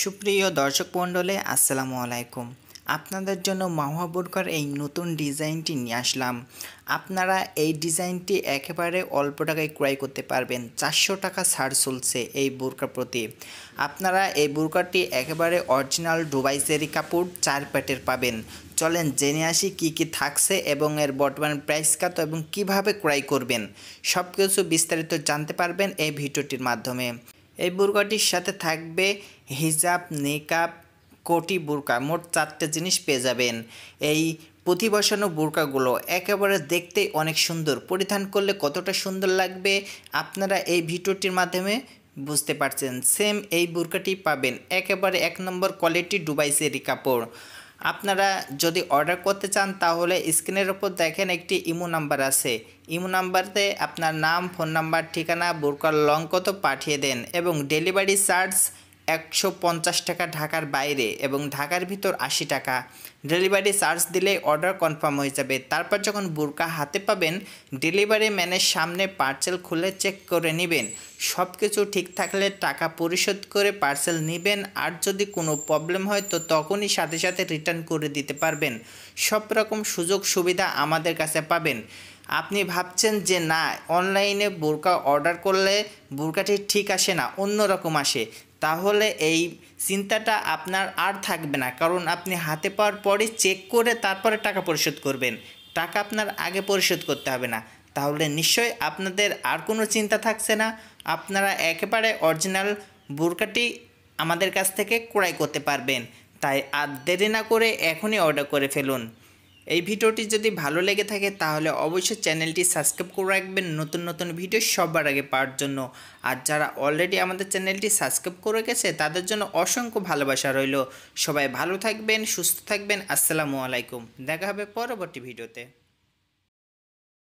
সুপ্রিয় দর্শক মণ্ডলে আসসালামু আলাইকুম আপনাদের জন্য মাহুয়া বোরকার এই নতুন ডিজাইনটি নিয়ে আসলাম আপনারা এই ডিজাইনটি একেবারে অল্প টাকায় ক্রয় করতে পারবেন চারশো টাকা ছাড় চলছে এই বোরকার প্রতি আপনারা এই বোরকারটি একেবারে অরিজিনাল ডুবাইজেরি কাপড় চার প্যাটের পাবেন চলেন জেনে আসি কি কি থাকছে এবং এর বর্তমান প্রাইস কত এবং কিভাবে ক্রয় করবেন সব কিছু বিস্তারিত জানতে পারবেন এই ভিডিওটির মাধ্যমে এই বুর্গাটির সাথে থাকবে হিজাব নেকাব কোটি বুর্কা মোট চারটে জিনিস পেয়ে যাবেন এই বসানো বুর্কাগুলো একেবারে দেখতে অনেক সুন্দর পরিধান করলে কতটা সুন্দর লাগবে আপনারা এই ভিডিওটির মাধ্যমে বুঝতে পারছেন সেম এই বুর্কাটি পাবেন একেবারে এক নম্বর কোয়ালিটি ডুবাইসেরি কাপড় আপনারা যদি অর্ডার করতে চান তাহলে স্ক্রিনের ওপর দেখেন একটি ইমো নাম্বার আছে ইমো নাম্বারতে আপনার নাম ফোন নাম্বার ঠিকানা বোরকার লং কত পাঠিয়ে দেন এবং ডেলিভারি চার্জ একশো পঞ্চাশ টাকা ঢাকার বাইরে এবং ঢাকার ভিতর আশি টাকা ডেলিভারি চার্জ দিলে অর্ডার কনফার্ম হয়ে যাবে তারপর যখন বুরকা হাতে পাবেন ডেলিভারি ম্যানের সামনে পার্সেল খুলে চেক করে নেবেন সব কিছু ঠিক থাকলে টাকা পরিশোধ করে পার্সেল নেবেন আর যদি কোনো প্রবলেম হয় তো তখনই সাথে সাথে রিটার্ন করে দিতে পারবেন সব রকম সুযোগ সুবিধা আমাদের কাছে পাবেন আপনি ভাবছেন যে না অনলাইনে বোরকা অর্ডার করলে বোরকাটি ঠিক আসে না অন্য রকম আসে তাহলে এই চিন্তাটা আপনার আর থাকবে না কারণ আপনি হাতে পাওয়ার পরে চেক করে তারপরে টাকা পরিশোধ করবেন টাকা আপনার আগে পরিশোধ করতে হবে না তাহলে নিশ্চয়ই আপনাদের আর কোনো চিন্তা থাকছে না আপনারা একেবারে অরিজিনাল বুরকাটি আমাদের কাছ থেকে ক্রয় করতে পারবেন তাই আর দেরি না করে এখনই অর্ডার করে ফেলুন এই ভিডিওটি যদি ভালো লেগে থাকে তাহলে অবশ্যই চ্যানেলটি সাবস্ক্রাইব করে রাখবেন নতুন নতুন ভিডিও সবার আগে পাওয়ার জন্য আর যারা অলরেডি আমাদের চ্যানেলটি সাবস্ক্রাইব করে গেছে তাদের জন্য অসংখ্য ভালোবাসা রইল সবাই ভালো থাকবেন সুস্থ থাকবেন আসসালামু আলাইকুম দেখা হবে পরবর্তী ভিডিওতে